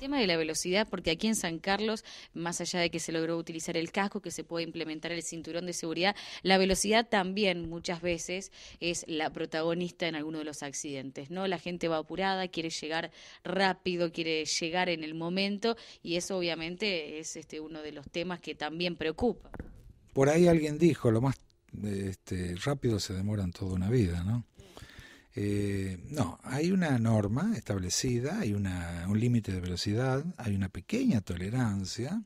tema de la velocidad, porque aquí en San Carlos, más allá de que se logró utilizar el casco, que se puede implementar el cinturón de seguridad, la velocidad también muchas veces es la protagonista en alguno de los accidentes, ¿no? La gente va apurada, quiere llegar rápido, quiere llegar en el momento y eso obviamente es este uno de los temas que también preocupa. Por ahí alguien dijo, lo más este, rápido se demoran toda una vida, ¿no? Eh, no, hay una norma establecida, hay un límite de velocidad, hay una pequeña tolerancia.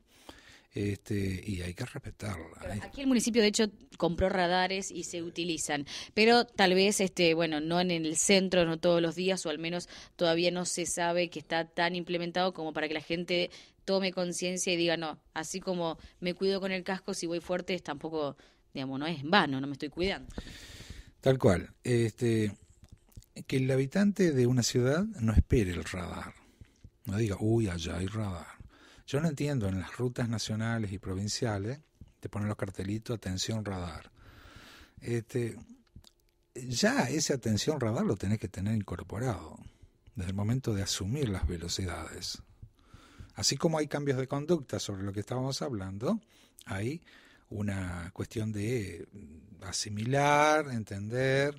Este, y hay que respetarla. aquí el municipio de hecho compró radares y se utilizan, pero tal vez este bueno, no en el centro, no todos los días o al menos todavía no se sabe que está tan implementado como para que la gente tome conciencia y diga, no, así como me cuido con el casco si voy fuerte, tampoco digamos, no es en vano, no me estoy cuidando. Tal cual. Este que el habitante de una ciudad no espere el radar, no diga, uy, allá hay radar. Yo no entiendo, en las rutas nacionales y provinciales te ponen los cartelitos, atención radar. Este, ya ese atención radar lo tenés que tener incorporado desde el momento de asumir las velocidades. Así como hay cambios de conducta sobre lo que estábamos hablando, hay una cuestión de asimilar, entender,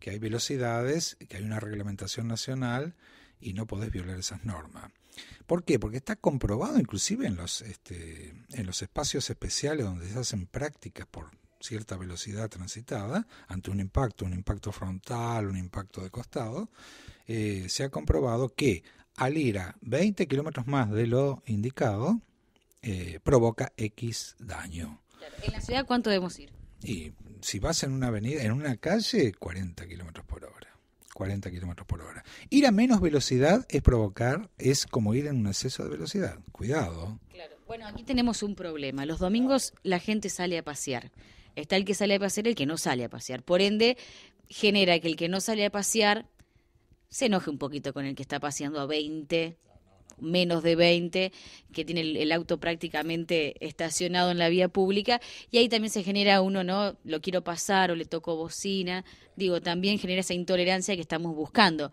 que hay velocidades, que hay una reglamentación nacional y no podés violar esas normas. ¿Por qué? Porque está comprobado inclusive en los, este, en los espacios especiales donde se hacen prácticas por cierta velocidad transitada, ante un impacto, un impacto frontal, un impacto de costado, eh, se ha comprobado que al ir a 20 kilómetros más de lo indicado, eh, provoca X daño. ¿En la ciudad cuánto debemos ir? Y si vas en una avenida, en una calle, 40 kilómetros por hora. 40 kilómetros por hora. Ir a menos velocidad es provocar, es como ir en un exceso de velocidad. Cuidado. Claro. Bueno, aquí tenemos un problema. Los domingos la gente sale a pasear. Está el que sale a pasear el que no sale a pasear. Por ende, genera que el que no sale a pasear se enoje un poquito con el que está paseando a 20 menos de 20, que tiene el, auto prácticamente estacionado en la vía pública, y ahí también se genera uno, ¿no? Lo quiero pasar o le toco bocina, digo, también genera esa intolerancia que estamos buscando.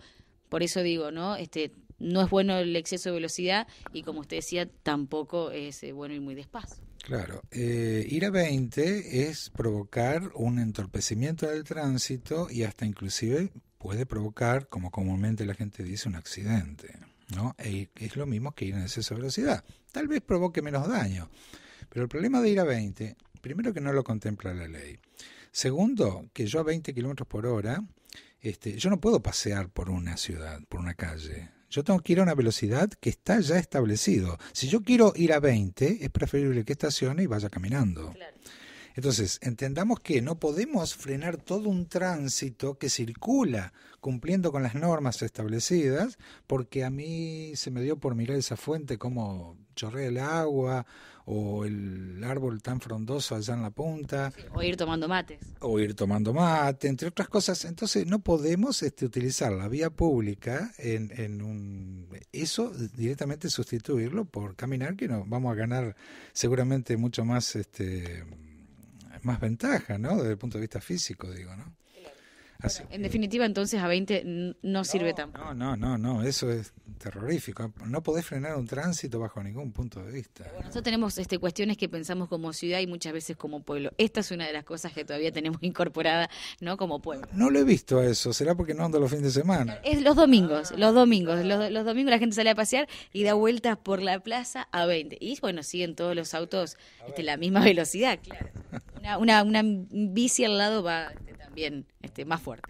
Por eso digo, ¿no? Este, no es bueno el exceso de velocidad y como usted decía, tampoco es eh, bueno ir muy despacio. Claro, eh, ir a 20 es provocar un entorpecimiento del tránsito y hasta inclusive puede provocar, como comúnmente la gente dice, un accidente. ¿no? E es lo mismo que ir en exceso de velocidad. Tal vez provoque menos daño, pero el problema de ir a 20, primero que no lo contempla la ley. Segundo, que yo a 20 kilómetros por hora, este, yo no puedo pasear por una ciudad, por una calle. Yo tengo que ir a una velocidad que está ya establecido. Si yo quiero ir a 20, es preferible que estacione y vaya caminando. Claro. Entonces, entendamos que no podemos frenar todo un tránsito que circula cumpliendo con las normas establecidas, porque a mí se me dio por mirar esa fuente como chorrea el agua o el árbol tan frondoso allá en la punta. o ir tomando mates. O ir tomando mate, entre otras cosas. Entonces no podemos este, utilizar la vía pública en, en un... Eso directamente sustituirlo por caminar, que no, vamos a ganar seguramente mucho más... Este, más ventaja, ¿no? Desde el punto de vista físico, digo, ¿no? en definitiva, entonces a 20 no, sirve tampoco. No, no, no, eso es terrorífico. No podés frenar un tránsito bajo ningún punto de vista. Bueno, nosotros tenemos este, cuestiones que pensamos como ciudad y muchas veces como pueblo. Esta es una de las cosas que todavía tenemos incorporada, ¿no? Como pueblo. No lo he visto eso, será porque no ando los fines de semana. Es los domingos, los ah. domingos. Los, domingos la gente sale a pasear y da vueltas por la plaza a 20. Y bueno, siguen todos los autos este, la misma velocidad, claro. Una, bici al lado va este, también este, más fuerte.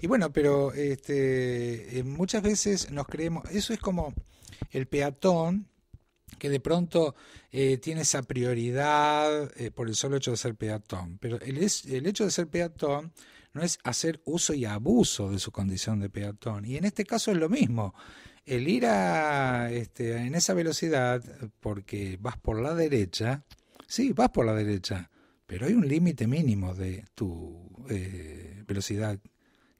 Y bueno, pero este, eh, muchas veces nos creemos, eso es como el peatón que de pronto eh, tiene esa prioridad eh, por el solo hecho de ser peatón. Pero el, es, el hecho de ser peatón no es hacer uso y abuso de su condición de peatón. Y en este caso es lo mismo. El ir a, este, en esa velocidad, porque vas por la derecha, sí, vas por la derecha, pero hay un límite mínimo de tu eh, velocidad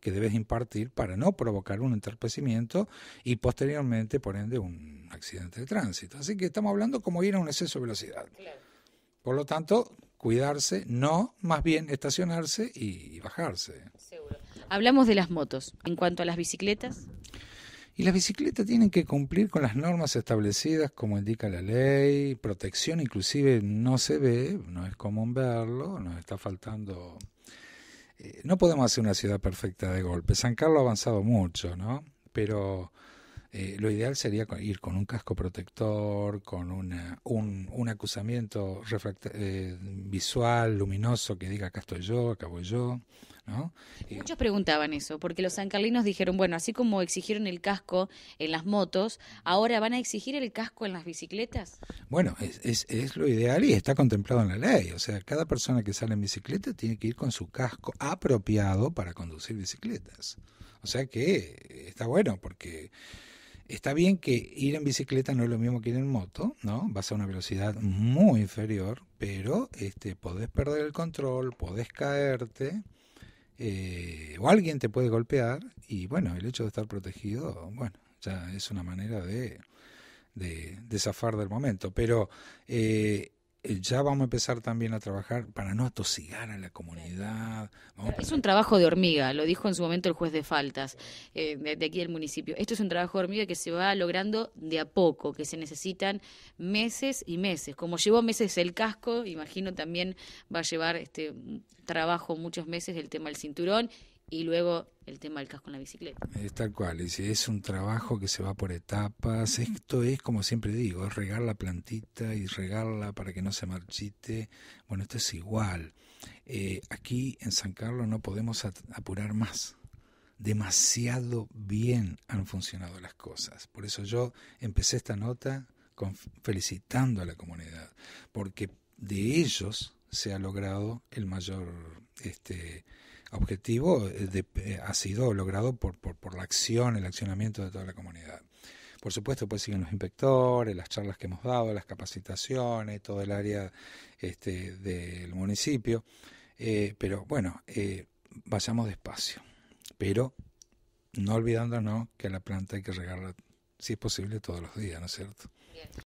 que debes impartir para no provocar un entorpecimiento y posteriormente, por ende, un accidente de tránsito. Así que estamos hablando como ir a un exceso de velocidad. Por lo tanto, cuidarse, no, más bien estacionarse y, bajarse. Hablamos de las motos. En cuanto a las bicicletas. Y las bicicletas tienen que cumplir con las normas establecidas como indica la ley, protección inclusive no se ve, no es común verlo, nos está faltando... Eh, no podemos hacer una ciudad perfecta de golpe. San Carlos ha avanzado mucho, ¿no? Pero eh, lo ideal sería ir con un casco protector, con un, acusamiento eh, visual, luminoso, que diga acá estoy yo, acá voy yo. ¿No? Muchos preguntaban eso, porque los sancarlinos dijeron, bueno, así como exigieron el casco en las motos, ahora van a exigir el casco en las bicicletas. Bueno, es, es, es, lo ideal y está contemplado en la ley. O sea, cada persona que sale en bicicleta tiene que ir con su casco apropiado para conducir bicicletas. O sea que está bueno porque está bien que ir en bicicleta no es lo mismo que ir en moto, ¿no? Vas a una velocidad muy inferior, pero este, podés perder el control, podés caerte, eh, o alguien te puede golpear, y bueno, el hecho de estar protegido, bueno, ya es una manera de, de, zafar del momento. Pero eh, eh, ya vamos a empezar también a trabajar para no atosigar a la comunidad. es un trabajo de hormiga, lo dijo en su momento el juez de faltas eh, de aquí del municipio. Esto es un trabajo de hormiga que se va logrando de a poco, que se necesitan meses y meses. Como llevó meses el casco, imagino también va a llevar este trabajo muchos meses el tema del cinturón y luego el tema del casco en la bicicleta. Es tal cual, es un trabajo que se va por etapas, esto es como siempre digo, es regar la plantita y regarla para que no se marchite, bueno, esto es igual. Eh, aquí en San Carlos no podemos apurar más. Demasiado bien han funcionado las cosas. Por eso yo empecé esta nota felicitando a la comunidad, porque de ellos se ha logrado el mayor este, objetivo eh, eh, ha sido logrado por, por, la acción, el accionamiento de toda la comunidad. Por supuesto, pues siguen los inspectores, las charlas que hemos dado, las capacitaciones, todo el área este, del municipio. Eh, pero bueno, vayamos despacio. Pero no olvidándonos que la planta hay que regarla, si es posible, todos los días, ¿no es cierto? Bien.